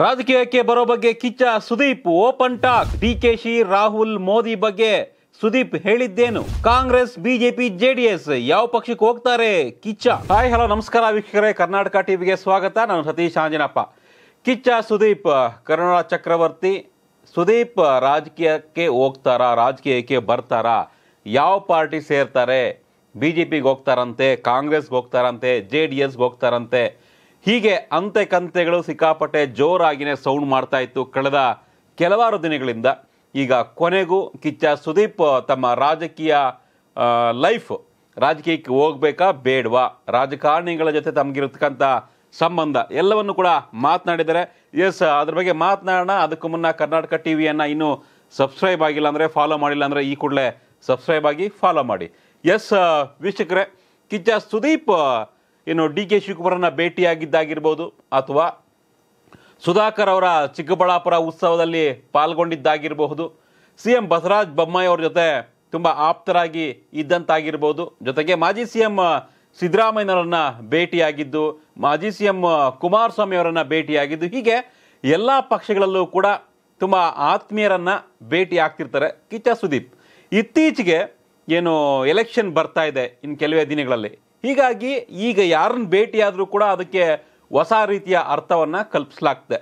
ರಾಜಕೀಯಕ್ಕೆ ಬರೋ ಬಗ್ಗೆ ಕಿಚ್ಚ ಸುದೀಪ್ ಓಪನ್ ಟಾಕ್ ಡಿಕೆಶಿ ರಾಹುಲ್ ಮೋದಿ ಬಗ್ಗೆ ಸುದೀಪ್ ಹೇಳಿದ್ದೇನು ಕಾಂಗ್ರೆಸ್ ಬಿಜೆಪಿ ಜೆಡಿಎಸ್ ಯಾವ ಪಕ್ಷಕ್ಕೆ ಹೋಗ್ತಾರೆ ಕಿಚ್ಚ ಹಾಯ್ ಹಲೋ ನಮಸ್ಕಾರ ವೀಕ್ಷಕರೇ ಕರ್ನಾಟಕ ಟಿವಿಗೆ ಸ್ವಾಗತ ನಾನು ಸತೀಶ್ ಆಂಜನಪ್ಪ ಕಿಚ್ಚ ಸುದೀಪ್ ಕರುಣ ಚಕ್ರವರ್ತಿ ಸುದೀಪ್ ರಾಜಕೀಯಕ್ಕೆ ಹೋಗ್ತಾರಾ ರಾಜಕೀಯಕ್ಕೆ ಬರ್ತಾರಾ ಯಾವ ಪಾರ್ಟಿ ಸೇರ್ತಾರೆ ಬಿ ಜೆ ಪಿಗೆ ಹೋಗ್ತಾರಂತೆ ಕಾಂಗ್ರೆಸ್ಗೆ ಹೋಗ್ತಾರಂತೆ ಜೆ ಡಿ ಎಸ್ಗೆ ಹೋಗ್ತಾರಂತೆ ಹೀಗೆ ಅಂತೆ ಕಂತೆಗಳು ಸಿಕ್ಕಾಪಟ್ಟೆ ಜೋರಾಗಿನೇ ಸೌಂಡ್ ಮಾಡ್ತಾ ಇತ್ತು ಕಳೆದ ಕೆಲವಾರು ದಿನಗಳಿಂದ ಈಗ ಕೊನೆಗೂ ಕಿಚ್ಚ ಸುದೀಪ್ ತಮ್ಮ ರಾಜಕೀಯ ಲೈಫ್ ರಾಜಕೀಯಕ್ಕೆ ಹೋಗ್ಬೇಕಾ ಬೇಡವಾ ರಾಜಕಾರಣಿಗಳ ಜೊತೆ ತಮಗಿರತಕ್ಕಂಥ ಸಂಬಂಧ ಎಲ್ಲವನ್ನು ಕೂಡ ಮಾತನಾಡಿದರೆ ಎಸ್ ಅದ್ರ ಬಗ್ಗೆ ಮಾತನಾಡೋಣ ಅದಕ್ಕೂ ಮುನ್ನ ಕರ್ನಾಟಕ ಟಿ ವಿಯನ್ನು ಇನ್ನೂ ಸಬ್ಸ್ಕ್ರೈಬ್ ಆಗಿಲ್ಲ ಅಂದರೆ ಫಾಲೋ ಮಾಡಿಲ್ಲ ಅಂದರೆ ಈ ಕೂಡಲೇ ಸಬ್ಸ್ಕ್ರೈಬ್ ಆಗಿ ಫಾಲೋ ಮಾಡಿ ಎಸ್ ವೀಕ್ಷಕರೇ ಕಿಚ್ಚ ಸುದೀಪ್ ಏನು ಡಿ ಕೆ ಶಿವಕುಮಾರನ ಭೇಟಿಯಾಗಿದ್ದಾಗಿರ್ಬೋದು ಅಥವಾ ಸುಧಾಕರ್ ಅವರ ಚಿಕ್ಕಬಳ್ಳಾಪುರ ಉತ್ಸವದಲ್ಲಿ ಪಾಲ್ಗೊಂಡಿದ್ದಾಗಿರಬಹುದು ಸಿ ಎಂ ಬಸವರಾಜ್ ಬೊಮ್ಮಾಯಿ ಅವ್ರ ಜೊತೆ ತುಂಬ ಆಪ್ತರಾಗಿ ಇದ್ದಂತಾಗಿರ್ಬೋದು ಜೊತೆಗೆ ಮಾಜಿ ಸಿ ಎಂ ಸಿದ್ದರಾಮಯ್ಯನವರನ್ನ ಭೇಟಿಯಾಗಿದ್ದು ಮಾಜಿ ಸಿ ಎಂ ಕುಮಾರಸ್ವಾಮಿ ಅವರನ್ನು ಭೇಟಿಯಾಗಿದ್ದು ಹೀಗೆ ಎಲ್ಲ ಪಕ್ಷಗಳಲ್ಲೂ ಕೂಡ ತುಂಬ ಆತ್ಮೀಯರನ್ನು ಭೇಟಿ ಆಗ್ತಿರ್ತಾರೆ ಕಿಚ್ಚ ಸುದೀಪ್ ಇತ್ತೀಚೆಗೆ ಏನು ಎಲೆಕ್ಷನ್ ಬರ್ತಾ ಇದೆ ಇನ್ನು ಕೆಲವೇ ದಿನಗಳಲ್ಲಿ ಹೀಗಾಗಿ ಈಗ ಯಾರನ್ನ ಭೇಟಿಯಾದರೂ ಕೂಡ ಅದಕ್ಕೆ ಹೊಸ ರೀತಿಯ ಅರ್ಥವನ್ನು ಕಲ್ಪಿಸಲಾಗ್ತದೆ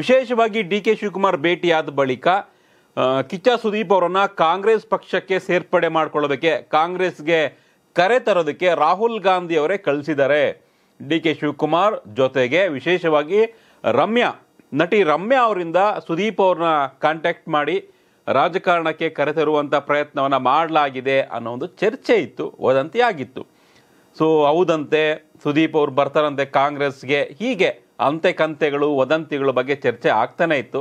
ವಿಶೇಷವಾಗಿ ಡಿ ಕೆ ಶಿವಕುಮಾರ್ ಭೇಟಿಯಾದ ಬಳಿಕ ಕಿಚ್ಚ ಸುದೀಪ್ ಅವರನ್ನು ಕಾಂಗ್ರೆಸ್ ಪಕ್ಷಕ್ಕೆ ಸೇರ್ಪಡೆ ಮಾಡಿಕೊಳ್ಳೋದಕ್ಕೆ ಕಾಂಗ್ರೆಸ್ಗೆ ಕರೆ ತರೋದಕ್ಕೆ ರಾಹುಲ್ ಗಾಂಧಿ ಅವರೇ ಕಳಿಸಿದ್ದಾರೆ ಡಿ ಕೆ ಶಿವಕುಮಾರ್ ಜೊತೆಗೆ ವಿಶೇಷವಾಗಿ ರಮ್ಯಾ ನಟಿ ರಮ್ಯಾ ಅವರಿಂದ ಸುದೀಪ್ ಅವ್ರನ್ನ ಕಾಂಟ್ಯಾಕ್ಟ್ ಮಾಡಿ ರಾಜಕಾರಣಕ್ಕೆ ಕರೆತರುವಂಥ ಪ್ರಯತ್ನವನ್ನು ಮಾಡಲಾಗಿದೆ ಅನ್ನೋ ಒಂದು ಚರ್ಚೆ ಇತ್ತು ವದಂತಿ ಆಗಿತ್ತು ಸೊ ಹೌದಂತೆ ಸುದೀಪ್ ಅವ್ರು ಬರ್ತಾರಂತೆ ಕಾಂಗ್ರೆಸ್ಗೆ ಹೀಗೆ ಅಂತೆ ಕಂತೆಗಳು ವದಂತಿಗಳ ಬಗ್ಗೆ ಚರ್ಚೆ ಆಗ್ತಾನೆ ಇತ್ತು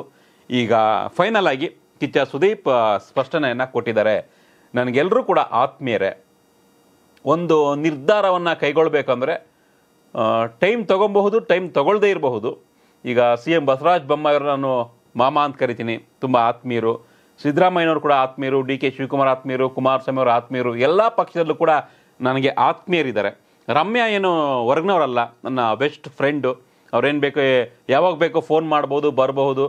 ಈಗ ಫೈನಲ್ ಆಗಿ ಕಿಚ್ಚ ಸುದೀಪ್ ಸ್ಪಷ್ಟನೆಯನ್ನು ಕೊಟ್ಟಿದ್ದಾರೆ ನನಗೆಲ್ಲರೂ ಕೂಡ ಆತ್ಮೀಯರೇ ಒಂದು ನಿರ್ಧಾರವನ್ನು ಕೈಗೊಳ್ಳಬೇಕಂದ್ರೆ ಟೈಮ್ ತೊಗೊಬಹುದು ಟೈಮ್ ತೊಗೊಳ್ಳದೇ ಇರಬಹುದು ಈಗ ಸಿ ಎಂ ಬಸವರಾಜ ಬೊಮ್ಮಾಯಿ ನಾನು ಮಾಮ ಅಂತ ಕರಿತೀನಿ ತುಂಬ ಆತ್ಮೀಯರು ಸಿದ್ದರಾಮಯ್ಯನವರು ಕೂಡ ಆತ್ಮೀಯರು ಡಿ ಕೆ ಶಿವಕುಮಾರ್ ಆತ್ಮೀಯರು ಕುಮಾರಸ್ವಾಮಿ ಅವರು ಆತ್ಮೀಯರು ಎಲ್ಲ ಪಕ್ಷದಲ್ಲೂ ಕೂಡ ನನಗೆ ಆತ್ಮೀಯರಿದ್ದಾರೆ ರಮ್ಯಾ ಏನು ಹೊರಗಿನವರಲ್ಲ ನನ್ನ ಬೆಸ್ಟ್ ಫ್ರೆಂಡು ಅವ್ರೇನು ಬೇಕೋ ಯಾವಾಗ ಬೇಕೋ ಫೋನ್ ಮಾಡ್ಬೋದು ಬರಬಹುದು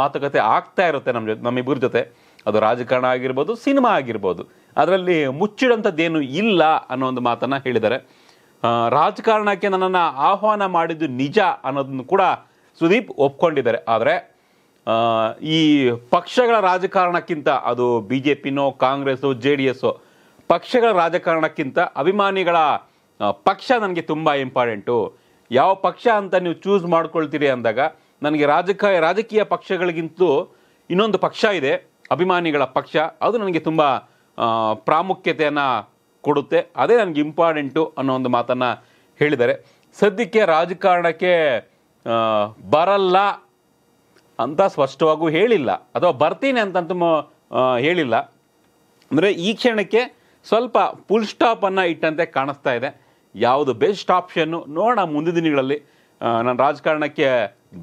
ಮಾತುಕತೆ ಆಗ್ತಾ ಇರುತ್ತೆ ನಮ್ಮ ಜೊತೆ ನಮ್ಮಿಬ್ಬರ ಜೊತೆ ಅದು ರಾಜಕಾರಣ ಆಗಿರ್ಬೋದು ಸಿನಿಮಾ ಆಗಿರ್ಬೋದು ಅದರಲ್ಲಿ ಮುಚ್ಚಿಡೋಂಥದ್ದೇನು ಇಲ್ಲ ಅನ್ನೋ ಒಂದು ಮಾತನ್ನು ಹೇಳಿದ್ದಾರೆ ರಾಜಕಾರಣಕ್ಕೆ ನನ್ನನ್ನು ಆಹ್ವಾನ ಮಾಡಿದ್ದು ನಿಜ ಅನ್ನೋದನ್ನು ಕೂಡ ಸುದೀಪ್ ಒಪ್ಕೊಂಡಿದ್ದಾರೆ ಆದರೆ ಈ ಪಕ್ಷಗಳ ರಾಜಕಾರಣಕ್ಕಿಂತ ಅದು ಬಿ ಜೆ ಪಿನೋ ಕಾಂಗ್ರೆಸ್ಸು ಜೆ ಡಿ ಎಸ್ಸು ಪಕ್ಷಗಳ ರಾಜಕಾರಣಕ್ಕಿಂತ ಅಭಿಮಾನಿಗಳ ಪಕ್ಷ ನನಗೆ ತುಂಬ ಇಂಪಾರ್ಟೆಂಟು ಯಾವ ಪಕ್ಷ ಅಂತ ನೀವು ಚೂಸ್ ಮಾಡ್ಕೊಳ್ತೀರಿ ಅಂದಾಗ ನನಗೆ ರಾಜಕೀಯ ರಾಜಕೀಯ ಪಕ್ಷಗಳಿಗಿಂತಲೂ ಇನ್ನೊಂದು ಪಕ್ಷ ಇದೆ ಅಭಿಮಾನಿಗಳ ಪಕ್ಷ ಅದು ನನಗೆ ತುಂಬ ಪ್ರಾಮುಖ್ಯತೆಯನ್ನು ಕೊಡುತ್ತೆ ಅದೇ ನನಗೆ ಇಂಪಾರ್ಟೆಂಟು ಅನ್ನೋ ಒಂದು ಮಾತನ್ನು ಹೇಳಿದ್ದಾರೆ ಸದ್ಯಕ್ಕೆ ರಾಜಕಾರಣಕ್ಕೆ ಬರಲ್ಲ ಅಂತ ಸ್ಪಷ್ಟವಾಗೂ ಹೇಳಿಲ್ಲ ಅಥವಾ ಬರ್ತೀನಿ ಅಂತಂತ ಹೇಳಿಲ್ಲ ಅಂದರೆ ಈ ಕ್ಷಣಕ್ಕೆ ಸ್ವಲ್ಪ ಫುಲ್ ಸ್ಟಾಪನ್ನು ಇಟ್ಟಂತೆ ಕಾಣಿಸ್ತಾ ಇದೆ ಯಾವುದು ಬೆಸ್ಟ್ ಆಪ್ಷನ್ನು ನೋಡೋಣ ಮುಂದಿನ ದಿನಗಳಲ್ಲಿ ನಾನು ರಾಜಕಾರಣಕ್ಕೆ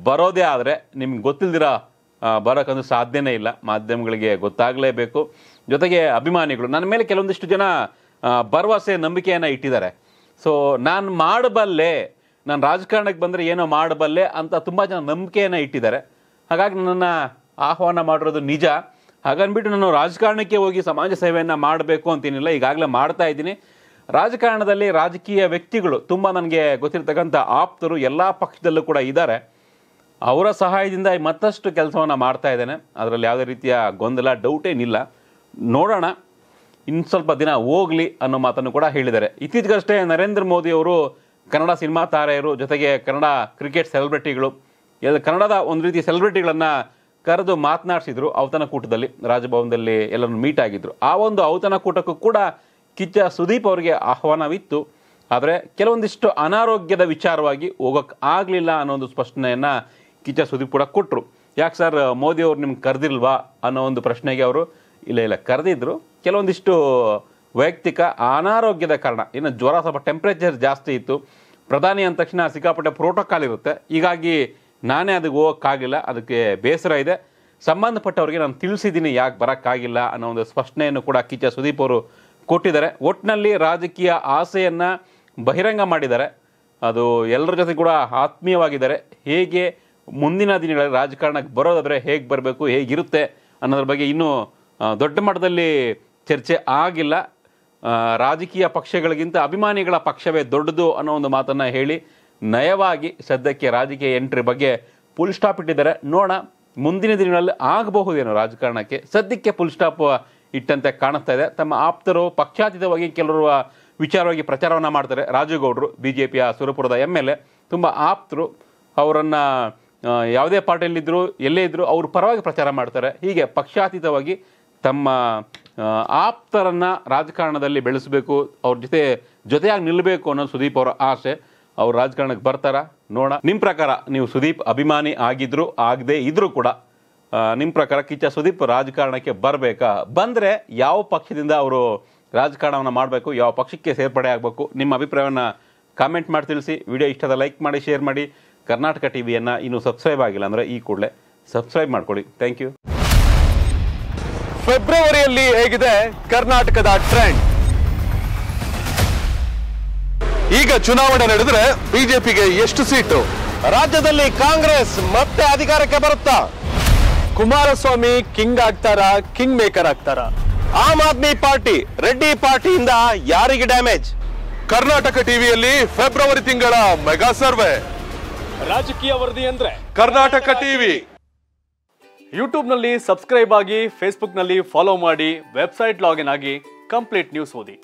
ಬರೋದೇ ಆದರೆ ನಿಮ್ಗೆ ಗೊತ್ತಿಲ್ಲದಿರ ಬರೋಕ್ಕಂದು ಸಾಧ್ಯನೇ ಇಲ್ಲ ಮಾಧ್ಯಮಗಳಿಗೆ ಗೊತ್ತಾಗಲೇಬೇಕು ಜೊತೆಗೆ ಅಭಿಮಾನಿಗಳು ನನ್ನ ಮೇಲೆ ಕೆಲವೊಂದಿಷ್ಟು ಜನ ಭರವಸೆ ನಂಬಿಕೆಯನ್ನು ಇಟ್ಟಿದ್ದಾರೆ ಸೊ ನಾನು ಮಾಡಬಲ್ಲೆ ನಾನು ರಾಜಕಾರಣಕ್ಕೆ ಬಂದರೆ ಏನೋ ಮಾಡಬಲ್ಲೆ ಅಂತ ತುಂಬ ಜನ ನಂಬಿಕೆಯನ್ನು ಇಟ್ಟಿದ್ದಾರೆ ಹಾಗಾಗಿ ನನ್ನ ಆಹ್ವಾನ ಮಾಡಿರೋದು ನಿಜ ಹಾಗನ್ಬಿಟ್ಟು ನಾನು ರಾಜಕಾರಣಕ್ಕೆ ಹೋಗಿ ಸಮಾಜ ಸೇವೆಯನ್ನು ಮಾಡಬೇಕು ಅಂತೇನಿಲ್ಲ ಈಗಾಗಲೇ ಮಾಡ್ತಾ ಇದ್ದೀನಿ ರಾಜಕಾರಣದಲ್ಲಿ ರಾಜಕೀಯ ವ್ಯಕ್ತಿಗಳು ತುಂಬ ನನಗೆ ಗೊತ್ತಿರತಕ್ಕಂಥ ಆಪ್ತರು ಎಲ್ಲ ಪಕ್ಷದಲ್ಲೂ ಕೂಡ ಇದ್ದಾರೆ ಅವರ ಸಹಾಯದಿಂದ ಮತ್ತಷ್ಟು ಕೆಲಸವನ್ನು ಮಾಡ್ತಾ ಇದ್ದೇನೆ ಅದರಲ್ಲಿ ಯಾವುದೇ ರೀತಿಯ ಗೊಂದಲ ಡೌಟ್ ಏನಿಲ್ಲ ನೋಡೋಣ ಇನ್ನು ಸ್ವಲ್ಪ ದಿನ ಹೋಗಲಿ ಅನ್ನೋ ಮಾತನ್ನು ಕೂಡ ಹೇಳಿದ್ದಾರೆ ಇತ್ತೀಚೆಗಷ್ಟೇ ನರೇಂದ್ರ ಮೋದಿ ಅವರು ಕನ್ನಡ ಸಿನಿಮಾ ತಾರೆಯರು ಜೊತೆಗೆ ಕನ್ನಡ ಕ್ರಿಕೆಟ್ ಸೆಲೆಬ್ರಿಟಿಗಳು ಕನ್ನಡದ ಒಂದು ರೀತಿ ಸೆಲೆಬ್ರಿಟಿಗಳನ್ನು ಕರೆದು ಮಾತನಾಡಿಸಿದ್ರು ಔತಣಕೂಟದಲ್ಲಿ ರಾಜಭವನದಲ್ಲಿ ಎಲ್ಲರನ್ನು ಮೀಟ್ ಆಗಿದ್ರು ಆ ಒಂದು ಔತಣಕೂಟಕ್ಕೂ ಕೂಡ ಕಿಚ್ಚ ಸುದೀಪ್ ಅವರಿಗೆ ಆಹ್ವಾನವಿತ್ತು ಆದರೆ ಕೆಲವೊಂದಿಷ್ಟು ಅನಾರೋಗ್ಯದ ವಿಚಾರವಾಗಿ ಹೋಗೋಕೆ ಆಗಲಿಲ್ಲ ಅನ್ನೋ ಒಂದು ಸ್ಪಷ್ಟನೆಯನ್ನು ಕಿಚ್ಚ ಸುದೀಪ್ ಕೂಡ ಕೊಟ್ಟರು ಯಾಕೆ ಸರ್ ಮೋದಿ ಅವರು ನಿಮ್ಗೆ ಕರೆದಿಲ್ವಾ ಅನ್ನೋ ಒಂದು ಪ್ರಶ್ನೆಗೆ ಅವರು ಇಲ್ಲ ಇಲ್ಲ ಕರೆದಿದ್ದರು ಕೆಲವೊಂದಿಷ್ಟು ವೈಯಕ್ತಿಕ ಅನಾರೋಗ್ಯದ ಕಾರಣ ಇನ್ನು ಜ್ವರ ಸ್ವಲ್ಪ ಟೆಂಪ್ರೇಚರ್ ಜಾಸ್ತಿ ಇತ್ತು ಪ್ರಧಾನಿ ಅಂದ ತಕ್ಷಣ ಸಿಕ್ಕಾಪಟ್ಟೆ ಪ್ರೋಟೋಕಾಲ್ ಇರುತ್ತೆ ಹೀಗಾಗಿ ನಾನೇ ಅದಕ್ಕೆ ಹೋಗೋಕ್ಕಾಗಿಲ್ಲ ಅದಕ್ಕೆ ಬೇಸರ ಇದೆ ಸಂಬಂಧಪಟ್ಟವರಿಗೆ ನಾನು ತಿಳಿಸಿದ್ದೀನಿ ಯಾಕೆ ಬರೋಕ್ಕಾಗಿಲ್ಲ ಅನ್ನೋ ಒಂದು ಸ್ಪಷ್ಟನೆಯನ್ನು ಕೂಡ ಕಿಚ್ಚ ಸುದೀಪ್ ಅವರು ಕೊಟ್ಟಿದ್ದಾರೆ ಒಟ್ಟಿನಲ್ಲಿ ರಾಜಕೀಯ ಆಸೆಯನ್ನು ಬಹಿರಂಗ ಮಾಡಿದ್ದಾರೆ ಅದು ಎಲ್ಲರ ಜೊತೆ ಕೂಡ ಆತ್ಮೀಯವಾಗಿದ್ದಾರೆ ಹೇಗೆ ಮುಂದಿನ ದಿನಗಳಲ್ಲಿ ರಾಜಕಾರಣಕ್ಕೆ ಬರೋದಾದರೆ ಹೇಗೆ ಬರಬೇಕು ಹೇಗಿರುತ್ತೆ ಅನ್ನೋದ್ರ ಬಗ್ಗೆ ಇನ್ನೂ ದೊಡ್ಡ ಮಟ್ಟದಲ್ಲಿ ಚರ್ಚೆ ಆಗಿಲ್ಲ ರಾಜಕೀಯ ಪಕ್ಷಗಳಿಗಿಂತ ಅಭಿಮಾನಿಗಳ ಪಕ್ಷವೇ ದೊಡ್ಡದು ಅನ್ನೋ ಒಂದು ಮಾತನ್ನು ಹೇಳಿ ನಯವಾಗಿ ಸದ್ಯಕ್ಕೆ ರಾಜಕೀಯ ಎಂಟ್ರಿ ಬಗ್ಗೆ ಫುಲ್ ಸ್ಟಾಪ್ ಇಟ್ಟಿದ್ದಾರೆ ನೋಡೋಣ ಮುಂದಿನ ದಿನಗಳಲ್ಲಿ ಆಗಬಹುದೇನೋ ರಾಜಕಾರಣಕ್ಕೆ ಸದ್ಯಕ್ಕೆ ಫುಲ್ ಸ್ಟಾಪ್ ಇಟ್ಟಂತೆ ಕಾಣಿಸ್ತಾ ಇದೆ ತಮ್ಮ ಆಪ್ತರು ಪಕ್ಷಾತೀತವಾಗಿ ಕೆಲವರು ವಿಚಾರವಾಗಿ ಪ್ರಚಾರವನ್ನು ಮಾಡ್ತಾರೆ ರಾಜೇಗೌಡರು ಬಿ ಜೆ ಪಿಯ ಸುರಪುರದ ಎಮ್ ಎಲ್ ಎ ತುಂಬ ಆಪ್ತರು ಅವರನ್ನು ಯಾವುದೇ ಪಾರ್ಟಿಯಲ್ಲಿದ್ದರೂ ಎಲ್ಲೇ ಇದ್ದರೂ ಅವರು ಪರವಾಗಿ ಪ್ರಚಾರ ಮಾಡ್ತಾರೆ ಹೀಗೆ ಪಕ್ಷಾತೀತವಾಗಿ ತಮ್ಮ ಆಪ್ತರನ್ನು ರಾಜಕಾರಣದಲ್ಲಿ ಬೆಳೆಸಬೇಕು ಅವ್ರ ಜೊತೆ ಜೊತೆಯಾಗಿ ನಿಲ್ಲಬೇಕು ಅನ್ನೋದು ಸುದೀಪ್ ಅವರ ಆಸೆ ಅವ್ರು ರಾಜಕಾರಣಕ್ಕೆ ಬರ್ತಾರಾ ನೋಡ ನಿಮ್ಮ ಪ್ರಕಾರ ನೀವು ಸುದೀಪ್ ಅಭಿಮಾನಿ ಆಗಿದ್ರು ಆಗದೆ ಇದ್ರೂ ಕೂಡ ನಿಮ್ಮ ಪ್ರಕಾರ ಕಿಚ್ಚ ಸುದೀಪ್ ರಾಜಕಾರಣಕ್ಕೆ ಬರಬೇಕಾ ಬಂದರೆ ಯಾವ ಪಕ್ಷದಿಂದ ಅವರು ರಾಜಕಾರಣವನ್ನು ಮಾಡಬೇಕು ಯಾವ ಪಕ್ಷಕ್ಕೆ ಸೇರ್ಪಡೆ ಆಗಬೇಕು ನಿಮ್ಮ ಅಭಿಪ್ರಾಯವನ್ನು ಕಾಮೆಂಟ್ ಮಾಡಿ ತಿಳಿಸಿ ವಿಡಿಯೋ ಇಷ್ಟದ ಲೈಕ್ ಮಾಡಿ ಶೇರ್ ಮಾಡಿ ಕರ್ನಾಟಕ ಟಿ ವಿಯನ್ನು ಇನ್ನೂ ಸಬ್ಸ್ಕ್ರೈಬ್ ಆಗಿಲ್ಲ ಅಂದರೆ ಈ ಕೂಡಲೇ ಸಬ್ಸ್ಕ್ರೈಬ್ ಮಾಡ್ಕೊಳ್ಳಿ ಥ್ಯಾಂಕ್ ಯು ಫೆಬ್ರವರಿಯಲ್ಲಿ ಹೇಗಿದೆ ಕರ್ನಾಟಕದ ಟ್ರೆಂಡ್ ಈಗ ಚುನಾವಣೆ ನಡೆದ್ರೆ ಬಿಜೆಪಿಗೆ ಎಷ್ಟು ಸೀಟು ರಾಜ್ಯದಲ್ಲಿ ಕಾಂಗ್ರೆಸ್ ಮತ್ತೆ ಅಧಿಕಾರಕ್ಕೆ ಬರುತ್ತಾ ಕುಮಾರಸ್ವಾಮಿ ಕಿಂಗ್ ಆಗ್ತಾರ ಕಿಂಗ್ ಮೇಕರ್ ಆಗ್ತಾರ ಆಮ್ ಆದ್ಮಿ ಪಾರ್ಟಿ ರೆಡ್ಡಿ ಪಾರ್ಟಿಯಿಂದ ಯಾರಿಗೆ ಡ್ಯಾಮೇಜ್ ಕರ್ನಾಟಕ ಟಿವಿಯಲ್ಲಿ ಫೆಬ್ರವರಿ ತಿಂಗಳ ಮೆಗಾ ಸರ್ವೆ ರಾಜಕೀಯ ವರದಿ ಅಂದ್ರೆ ಕರ್ನಾಟಕ ಟಿವಿ ನಲ್ಲಿ ಸಬ್ಸ್ಕ್ರೈಬ್ ಆಗಿ ನಲ್ಲಿ ಫಾಲೋ ಮಾಡಿ ವೆಬ್ಸೈಟ್ ಲಾಗಿನ್ ಆಗಿ ಕಂಪ್ಲೀಟ್ ನ್ಯೂಸ್ ಓದಿ